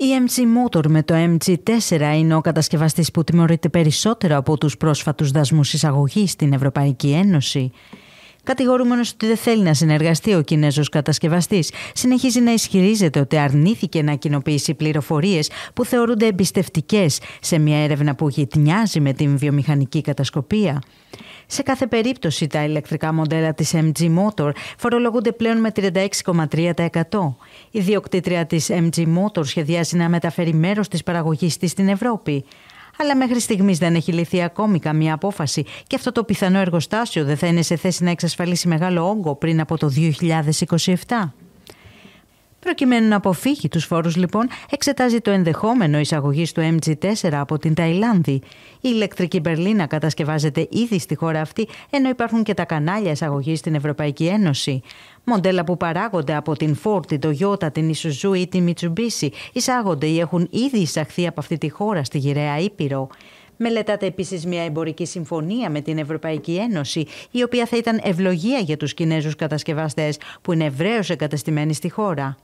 Η MG Motor με το MG4 είναι ο κατασκευαστής που τιμωρείται περισσότερο από τους πρόσφατους δασμούς εισαγωγής στην Ευρωπαϊκή Ένωση κατηγορούμενος ότι δεν θέλει να συνεργαστεί ο Κινέζος κατασκευαστής. Συνεχίζει να ισχυρίζεται ότι αρνήθηκε να κοινοποιήσει πληροφορίες που θεωρούνται εμπιστευτικές σε μια έρευνα που γυτνιάζει με την βιομηχανική κατασκοπία. Σε κάθε περίπτωση, τα ηλεκτρικά μοντέλα της MG Motor φορολογούνται πλέον με 36,3%. Η διοκτήτρια της MG Motor σχεδιάζει να μεταφέρει μέρος της παραγωγής της στην Ευρώπη αλλά μέχρι στιγμής δεν έχει λυθεί ακόμη καμία απόφαση και αυτό το πιθανό εργοστάσιο δεν θα είναι σε θέση να εξασφαλίσει μεγάλο όγκο πριν από το 2027. Προκειμένου να αποφύγει τους φόρους λοιπόν, εξετάζει το ενδεχόμενο εισαγωγής του MG4 από την Ταϊλάνδη. Η ηλεκτρική Μπερλίνα κατασκευάζεται ήδη στη χώρα αυτή, ενώ υπάρχουν και τα κανάλια εισαγωγής στην Ευρωπαϊκή Ένωση. Μοντέλα που παράγονται από την Ford, την Toyota, την Isuzu ή την Mitsubishi εισάγονται ή έχουν ήδη εισαχθεί από αυτή τη χώρα στη γυραιά Ήπειρο. Μελετάται επίσης μια εμπορική συμφωνία με την Ευρωπαϊκή Ένωση, η οποία θα ήταν ευλογία για τους Κινέζους κατασκευαστές που είναι ευρέως εγκατεστημένοι στη χώρα.